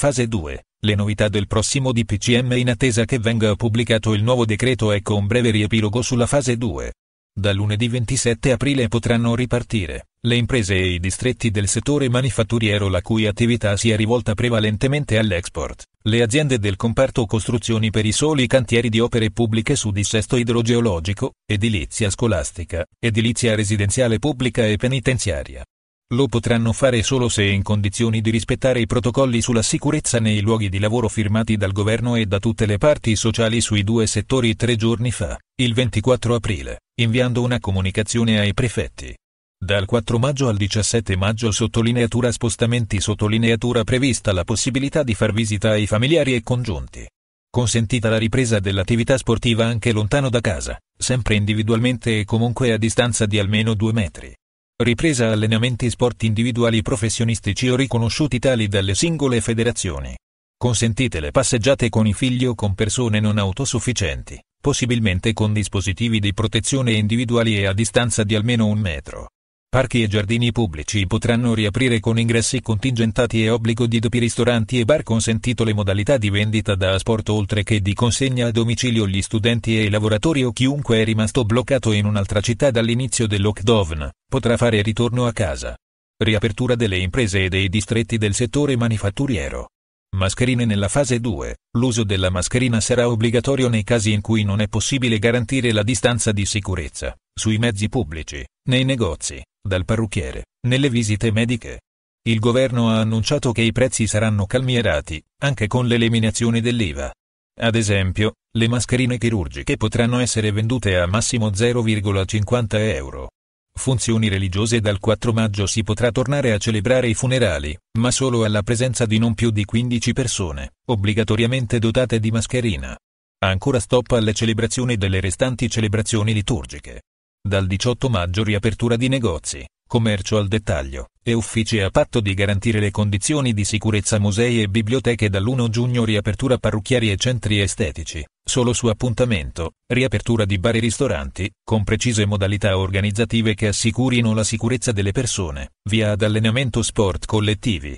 Fase 2. Le novità del prossimo DPCM in attesa che venga pubblicato il nuovo decreto ecco un breve riepilogo sulla fase 2. Da lunedì 27 aprile potranno ripartire le imprese e i distretti del settore manifatturiero la cui attività sia rivolta prevalentemente all'export, le aziende del comparto costruzioni per i soli cantieri di opere pubbliche su dissesto idrogeologico, edilizia scolastica, edilizia residenziale pubblica e penitenziaria, lo potranno fare solo se in condizioni di rispettare i protocolli sulla sicurezza nei luoghi di lavoro firmati dal governo e da tutte le parti sociali sui due settori tre giorni fa, il 24 aprile, inviando una comunicazione ai prefetti. Dal 4 maggio al 17 maggio sottolineatura spostamenti sottolineatura prevista la possibilità di far visita ai familiari e congiunti. Consentita la ripresa dell'attività sportiva anche lontano da casa, sempre individualmente e comunque a distanza di almeno due metri ripresa allenamenti sport individuali professionistici o riconosciuti tali dalle singole federazioni. Consentite le passeggiate con i figli o con persone non autosufficienti, possibilmente con dispositivi di protezione individuali e a distanza di almeno un metro. Parchi e giardini pubblici potranno riaprire con ingressi contingentati e obbligo di doppi ristoranti e bar consentito le modalità di vendita da asporto oltre che di consegna a domicilio gli studenti e i lavoratori o chiunque è rimasto bloccato in un'altra città dall'inizio del lockdown, potrà fare ritorno a casa. Riapertura delle imprese e dei distretti del settore manifatturiero. Mascherine nella fase 2. L'uso della mascherina sarà obbligatorio nei casi in cui non è possibile garantire la distanza di sicurezza, sui mezzi pubblici, nei negozi, dal parrucchiere, nelle visite mediche. Il governo ha annunciato che i prezzi saranno calmierati, anche con l'eliminazione dell'IVA. Ad esempio, le mascherine chirurgiche potranno essere vendute a massimo 0,50 euro. Funzioni religiose dal 4 maggio si potrà tornare a celebrare i funerali, ma solo alla presenza di non più di 15 persone, obbligatoriamente dotate di mascherina. Ancora stop alle celebrazioni delle restanti celebrazioni liturgiche. Dal 18 maggio riapertura di negozi, commercio al dettaglio e uffici a patto di garantire le condizioni di sicurezza musei e biblioteche dall'1 giugno riapertura parrucchieri e centri estetici, solo su appuntamento, riapertura di bar e ristoranti, con precise modalità organizzative che assicurino la sicurezza delle persone, via ad allenamento sport collettivi,